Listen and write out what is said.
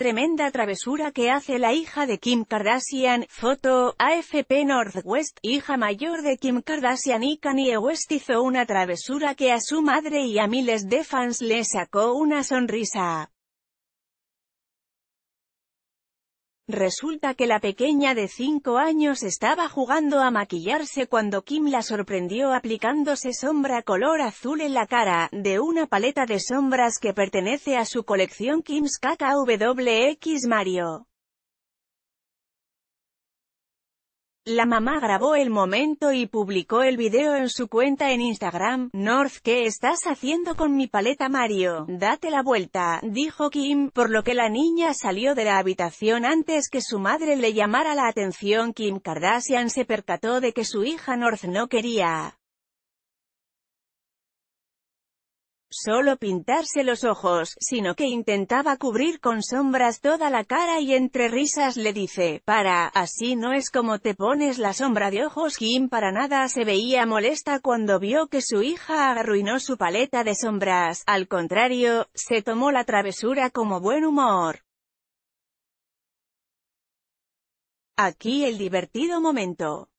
Tremenda travesura que hace la hija de Kim Kardashian, foto, AFP Northwest, hija mayor de Kim Kardashian y Kanye West hizo una travesura que a su madre y a miles de fans le sacó una sonrisa. Resulta que la pequeña de 5 años estaba jugando a maquillarse cuando Kim la sorprendió aplicándose sombra color azul en la cara, de una paleta de sombras que pertenece a su colección Kim's KKWX Mario. La mamá grabó el momento y publicó el video en su cuenta en Instagram. North, ¿qué estás haciendo con mi paleta Mario? Date la vuelta, dijo Kim, por lo que la niña salió de la habitación antes que su madre le llamara la atención. Kim Kardashian se percató de que su hija North no quería solo pintarse los ojos, sino que intentaba cubrir con sombras toda la cara y entre risas le dice, para, así no es como te pones la sombra de ojos. Kim para nada se veía molesta cuando vio que su hija arruinó su paleta de sombras, al contrario, se tomó la travesura como buen humor. Aquí el divertido momento.